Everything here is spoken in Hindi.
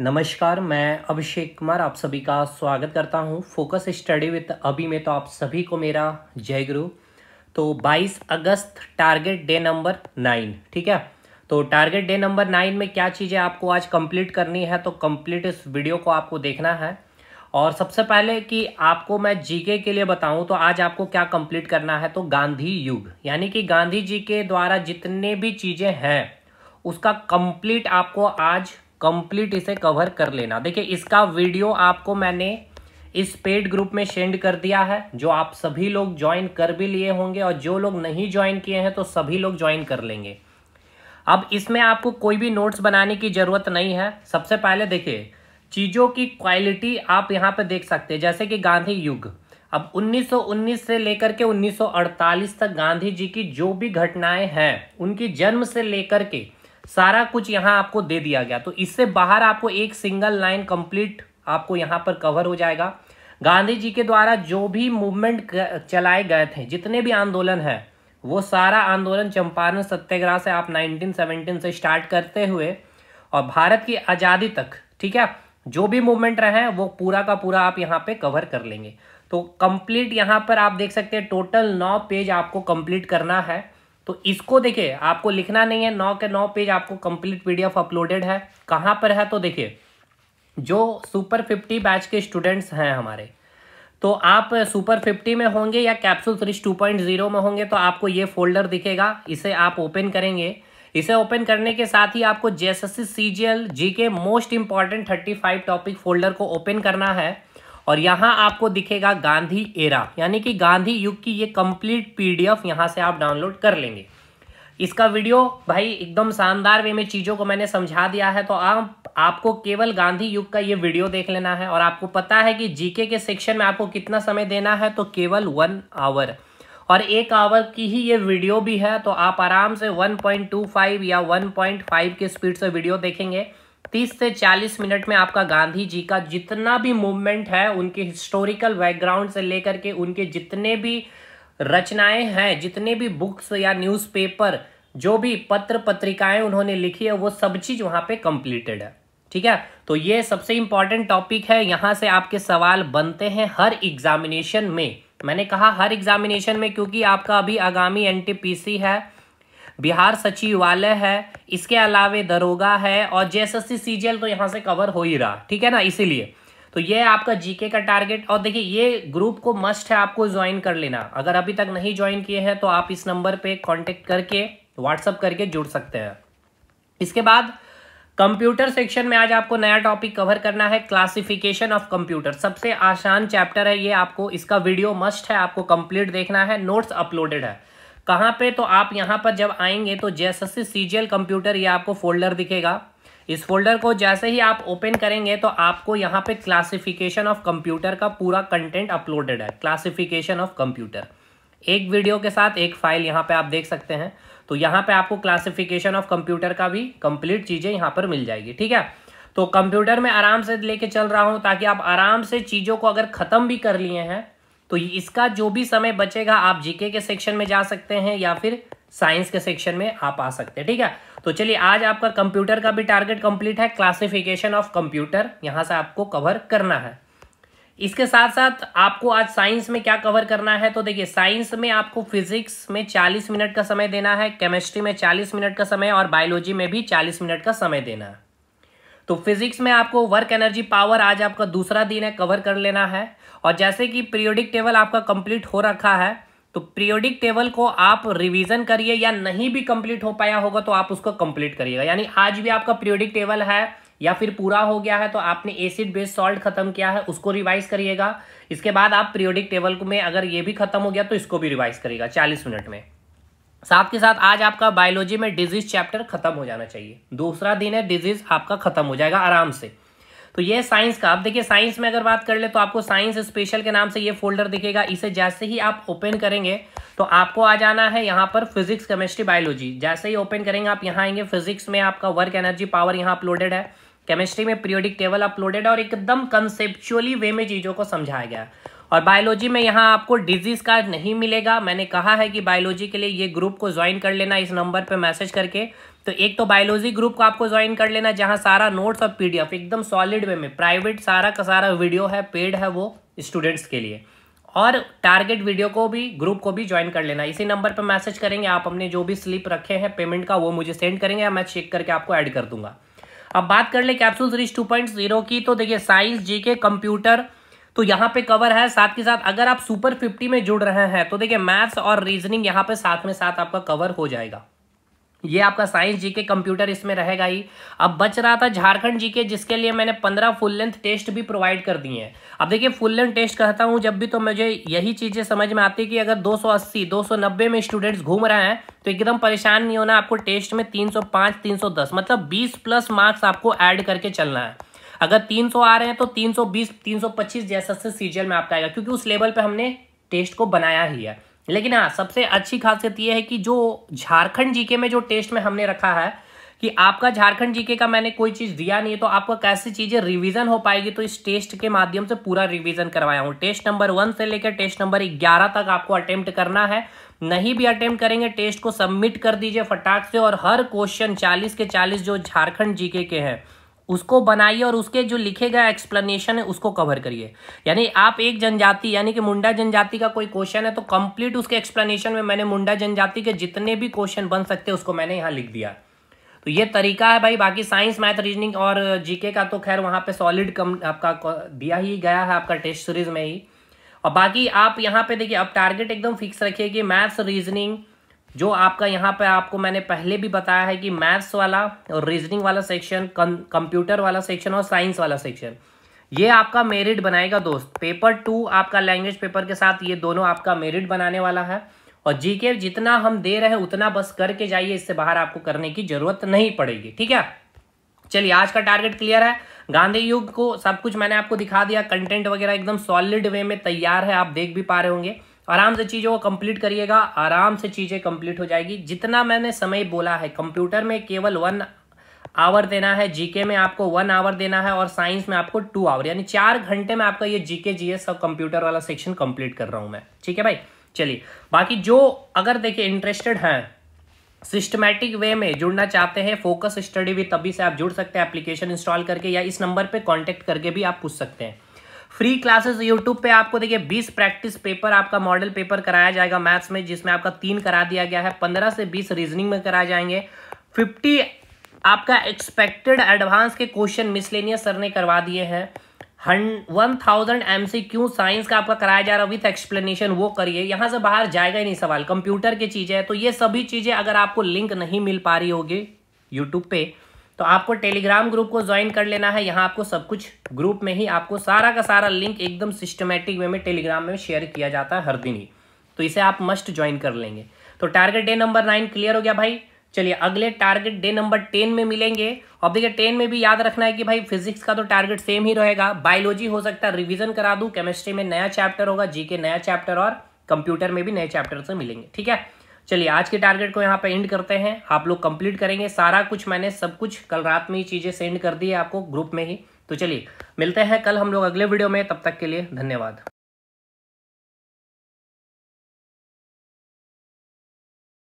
नमस्कार मैं अभिषेक कुमार आप सभी का स्वागत करता हूं फोकस स्टडी विद अभी में तो आप सभी को मेरा जय गुरु तो 22 अगस्त टारगेट डे नंबर नाइन ठीक है तो टारगेट डे नंबर नाइन में क्या चीज़ें आपको आज कंप्लीट करनी है तो कंप्लीट इस वीडियो को आपको देखना है और सबसे पहले कि आपको मैं जीके के लिए बताऊं तो आज आपको क्या कंप्लीट करना है तो गांधी युग यानी कि गांधी जी के द्वारा जितने भी चीज़ें हैं उसका कंप्लीट आपको आज कंप्लीट इसे कवर कर लेना देखिए इसका वीडियो आपको मैंने इस पेड ग्रुप में सेंड कर दिया है जो आप सभी लोग ज्वाइन कर भी लिए होंगे और जो लोग नहीं ज्वाइन किए हैं तो सभी लोग ज्वाइन कर लेंगे अब इसमें आपको कोई भी नोट्स बनाने की ज़रूरत नहीं है सबसे पहले देखिए चीज़ों की क्वालिटी आप यहाँ पे देख सकते हैं जैसे कि गांधी युग अब 1919 से लेकर के 1948 तक गांधी जी की जो भी घटनाएं हैं उनकी जन्म से लेकर के सारा कुछ यहाँ आपको दे दिया गया तो इससे बाहर आपको एक सिंगल लाइन कंप्लीट आपको यहाँ पर कवर हो जाएगा गांधी जी के द्वारा जो भी मूवमेंट चलाए गए थे जितने भी आंदोलन हैं वो सारा आंदोलन चंपारण सत्याग्रह से आप 1917 से स्टार्ट करते हुए और भारत की आज़ादी तक ठीक है जो भी मूवमेंट रहे वो पूरा का पूरा आप यहाँ पे कवर कर लेंगे तो कंप्लीट यहाँ पर आप देख सकते हैं टोटल नौ पेज आपको कंप्लीट करना है तो इसको देखिए आपको लिखना नहीं है नौ के नौ पेज आपको कंप्लीट पीडीएफ अपलोडेड है कहाँ पर है तो देखिए जो सुपर फिफ्टी बैच के स्टूडेंट्स हैं हमारे तो आप सुपर फिफ्टी में होंगे या capsule series two point zero में होंगे तो आपको ये फोल्डर दिखेगा इसे आप ओपन करेंगे इसे ओपन करने के साथ ही आपको JSSC CGL G K most important thirty five topic folder को ओपन करना है और यहाँ आपको दिखेगा गांधी एरा यानी कि गांधी युग की ये कंप्लीट पीडीएफ यहाँ से आप डाउनलोड कर लेंगे इसका वीडियो भाई एकदम शानदार वे में चीज़ों को मैंने समझा दिया है तो आप आपको केवल गांधी युग का ये वीडियो देख लेना है और आपको पता है कि जीके के सेक्शन में आपको कितना समय देना है तो केवल वन आवर और एक आवर की ही ये वीडियो भी है तो आप आराम से 1.25 या 1.5 के स्पीड से वीडियो देखेंगे तीस से चालीस मिनट में आपका गांधी जी का जितना भी मूवमेंट है उनके हिस्टोरिकल बैकग्राउंड से लेकर के उनके जितने भी रचनाएं हैं जितने भी बुक्स या न्यूज़पेपर जो भी पत्र पत्रिकाएं उन्होंने लिखी है वो सब चीज़ वहाँ पे कंप्लीटेड है ठीक है तो ये सबसे इंपॉर्टेंट टॉपिक है यहाँ से आपके सवाल बनते हैं हर एग्जामिनेशन में मैंने कहा हर एग्जामिनेशन में क्योंकि आपका अभी आगामी एन है बिहार सचिवालय है इसके अलावे दरोगा है और जे सीजीएल तो यहाँ से कवर हो ही रहा ठीक है ना इसीलिए तो ये आपका जीके का टारगेट और देखिए ये ग्रुप को मस्ट है आपको ज्वाइन कर लेना अगर अभी तक नहीं ज्वाइन किए हैं तो आप इस नंबर पे कांटेक्ट करके व्हाट्सअप करके जुड़ सकते हैं इसके बाद कंप्यूटर सेक्शन में आज आपको नया टॉपिक कवर करना है क्लासिफिकेशन ऑफ कंप्यूटर सबसे आसान चैप्टर है ये आपको इसका वीडियो मस्ट है आपको कंप्लीट देखना है नोट्स अपलोडेड है कहाँ पे तो आप यहाँ पर जब आएंगे तो जैसे से सी कंप्यूटर ये आपको फोल्डर दिखेगा इस फोल्डर को जैसे ही आप ओपन करेंगे तो आपको यहाँ पे क्लासिफिकेशन ऑफ कंप्यूटर का पूरा कंटेंट अपलोडेड है क्लासिफिकेशन ऑफ कंप्यूटर एक वीडियो के साथ एक फाइल यहाँ पे आप देख सकते हैं तो यहाँ पे आपको क्लासिफिकेशन ऑफ कंप्यूटर का भी कंप्लीट चीज़ें यहाँ पर मिल जाएगी ठीक है तो कंप्यूटर में आराम से लेके चल रहा हूँ ताकि आप आराम से चीज़ों को अगर ख़त्म भी कर लिए हैं तो इसका जो भी समय बचेगा आप जीके के सेक्शन में जा सकते हैं या फिर साइंस के सेक्शन में आप आ सकते हैं ठीक है तो चलिए आज आपका कंप्यूटर का भी टारगेट कंप्लीट है क्लासिफिकेशन ऑफ कंप्यूटर यहां से आपको कवर करना है इसके साथ साथ आपको आज साइंस में क्या कवर करना है तो देखिए साइंस में आपको फिजिक्स में 40 मिनट का समय देना है केमिस्ट्री में 40 मिनट का समय और बायोलॉजी में भी 40 मिनट का समय देना है तो फिजिक्स में आपको वर्क एनर्जी पावर आज आपका दूसरा दिन है कवर कर लेना है और जैसे कि पीरियोडिक टेबल आपका कंप्लीट हो रखा है तो पीरियोडिक टेबल को आप रिवीजन करिए या नहीं भी कंप्लीट हो पाया होगा तो आप उसको कंप्लीट करिएगा यानी आज भी आपका पीरियोडिक टेबल है या फिर पूरा हो गया है तो आपने एसिड बेस सॉल्ट खत्म किया है उसको रिवाइज करिएगा इसके बाद आप पीरियोडिक टेबल में अगर ये भी खत्म हो गया तो इसको भी रिवाइज करिएगा चालीस मिनट में साथ के साथ आज आपका बायोलॉजी में डिजीज चैप्टर खत्म हो जाना चाहिए दूसरा दिन है डिजीज आपका खत्म हो जाएगा आराम से तो ये साइंस का आप देखिए साइंस में अगर बात कर ले तो आपको साइंस स्पेशल के नाम से ये फोल्डर दिखेगा इसे जैसे ही आप ओपन करेंगे तो आपको आ जाना है यहाँ पर फिजिक्स केमिस्ट्री बायोलॉजी जैसे ही ओपन करेंगे आप यहाँ आएंगे फिजिक्स में आपका वर्क एनर्जी पावर यहाँ अपलोडेड है केमिस्ट्री में पीरियोडिक टेबल अपलोडेड है और एकदम कंसेप्चुअली वे में चीज़ों को समझाया गया और बायोलॉजी में यहाँ आपको डिजीज़ का नहीं मिलेगा मैंने कहा है कि बायोलॉजी के लिए ये ग्रुप को ज्वाइन कर लेना इस नंबर पर मैसेज करके तो एक तो बायोलॉजी ग्रुप को आपको ज्वाइन कर लेना जहाँ सारा नोट्स और पीडीएफ एकदम सॉलिड वे में प्राइवेट सारा का सारा वीडियो है पेड है वो स्टूडेंट्स के लिए और टारगेट वीडियो को भी ग्रुप को भी ज्वाइन कर लेना इसी नंबर पर मैसेज करेंगे आप अपने जो भी स्लिप रखे हैं पेमेंट का वो मुझे सेंड करेंगे या मैं चेक करके आपको ऐड कर दूंगा अब बात कर ले कैप्सूल रिच टू पॉइंट जीरो की तो देखिए साइंस जी के कंप्यूटर तो यहाँ पे कवर है साथ के साथ अगर आप सुपर फिफ्टी में जुड़ रहे हैं तो देखिए मैथ्स और रीजनिंग यहाँ पे साथ में साथ आपका कवर हो जाएगा ये आपका साइंस जीके कंप्यूटर इसमें रहेगा ही अब बच रहा था झारखंड जीके जिसके लिए मैंने पंद्रह फुल लेंथ टेस्ट भी प्रोवाइड कर दिए हैं अब देखिए फुल लेंथ टेस्ट कहता हूं जब भी तो मुझे यही चीज़ें समझ में आती है कि अगर 280 290 में स्टूडेंट्स घूम रहे हैं तो एकदम परेशान नहीं होना आपको टेस्ट में तीन सौ मतलब बीस प्लस मार्क्स आपको एड करके चलना है अगर 300 आ रहे हैं तो 320 325 जैसा से सीजियल में आपका आएगा क्योंकि उस लेवल पे हमने टेस्ट को बनाया ही है लेकिन हाँ सबसे अच्छी खासियत यह है कि जो झारखंड जीके में जो टेस्ट में हमने रखा है कि आपका झारखंड जीके का मैंने कोई चीज़ दिया नहीं है तो आपका कैसी चीज़ें रिवीजन हो पाएगी तो इस टेस्ट के माध्यम से पूरा रिवीजन करवाया हूँ टेस्ट नंबर वन से लेकर टेस्ट नंबर ग्यारह तक आपको अटेम्प्ट करना है नहीं भी अटेम्प्ट करेंगे टेस्ट को सबमिट कर दीजिए फटाक से और हर क्वेश्चन चालीस के चालीस जो झारखंड जीके के हैं उसको बनाइए और उसके जो लिखे गए एक्सप्लेनेशन है उसको कवर करिए यानी आप एक जनजाति यानी कि मुंडा जनजाति का कोई क्वेश्चन है तो कंप्लीट उसके एक्सप्लेनेशन में मैंने मुंडा जनजाति के जितने भी क्वेश्चन बन सकते हैं उसको मैंने यहाँ लिख दिया तो ये तरीका है भाई बाकी साइंस मैथ रीजनिंग और जीके का तो खैर वहाँ पर सॉलिड कम आपका दिया ही गया है आपका टेस्ट सीरीज में ही और बाकी आप यहाँ पे देखिए आप टारगेट एकदम फिक्स रखिए कि मैथ्स रीजनिंग जो आपका यहाँ पे आपको मैंने पहले भी बताया है कि मैथ्स वाला और रीजनिंग वाला सेक्शन कंप्यूटर वाला सेक्शन और साइंस वाला सेक्शन ये आपका मेरिट बनाएगा दोस्त पेपर टू आपका लैंग्वेज पेपर के साथ ये दोनों आपका मेरिट बनाने वाला है और जीके जितना हम दे रहे हैं उतना बस करके जाइए इससे बाहर आपको करने की जरूरत नहीं पड़ेगी ठीक है चलिए आज का टारगेट क्लियर है गांधी युग को सब कुछ मैंने आपको दिखा दिया कंटेंट वगैरह एकदम सॉलिड वे में तैयार है आप देख भी पा रहे होंगे आराम से चीज़ों को कंप्लीट करिएगा आराम से चीज़ें कंप्लीट हो जाएगी जितना मैंने समय बोला है कंप्यूटर में केवल वन आवर देना है जीके में आपको वन आवर देना है और साइंस में आपको टू आवर यानी चार घंटे में आपका ये जीके जीएस और कंप्यूटर वाला सेक्शन कंप्लीट कर रहा हूँ मैं ठीक है भाई चलिए बाकी जो अगर देखिए इंटरेस्टेड हैं सिस्टमैटिक वे में जुड़ना चाहते हैं फोकस स्टडी भी तभी से आप जुड़ सकते हैं एप्लीकेशन इंस्टॉल करके या इस नंबर पर कॉन्टेक्ट करके भी आप पूछ सकते हैं फ्री क्लासेस यूट्यूब पे आपको देखिए 20 प्रैक्टिस पेपर आपका मॉडल पेपर कराया जाएगा मैथ्स में जिसमें आपका तीन करा दिया गया है 15 से 20 रीजनिंग में कराए जाएंगे 50 आपका एक्सपेक्टेड एडवांस के क्वेश्चन मिसलेनियस सर ने करवा दिए हैं one thousand M C Q science का आपका कराया जा रहा है विथ एक्सप्लेनेशन वो करिए यहाँ से बाहर जाएगा ही नहीं सवाल कंप्यूटर की चीज़ें तो ये सभी चीज़ें अगर आपको लिंक नहीं मिल पा रही होगी यूट्यूब पे तो आपको टेलीग्राम ग्रुप को ज्वाइन कर लेना है यहाँ आपको सब कुछ ग्रुप में ही आपको सारा का सारा लिंक एकदम सिस्टमेटिक वे में टेलीग्राम में शेयर किया जाता है हर दिन ही तो इसे आप मस्ट ज्वाइन कर लेंगे तो target day number nine clear हो गया भाई चलिए अगले टारगेट डे नंबर टेन में मिलेंगे और देखिए टेन में भी याद रखना है कि भाई फिजिक्स का तो टारगेट सेम ही रहेगा बायोलॉजी हो सकता है रिविजन करा दू केमिस्ट्री में नया चैप्टर होगा जी नया चैप्टर और कंप्यूटर में भी नए चैप्टर से मिलेंगे ठीक है चलिए आज के टारगेट को यहाँ पे एंड करते हैं आप लोग कंप्लीट करेंगे सारा कुछ मैंने सब कुछ कल रात में ही चीज़ें सेंड कर दी है आपको ग्रुप में ही तो चलिए मिलते हैं कल हम लोग अगले वीडियो में तब तक के लिए धन्यवाद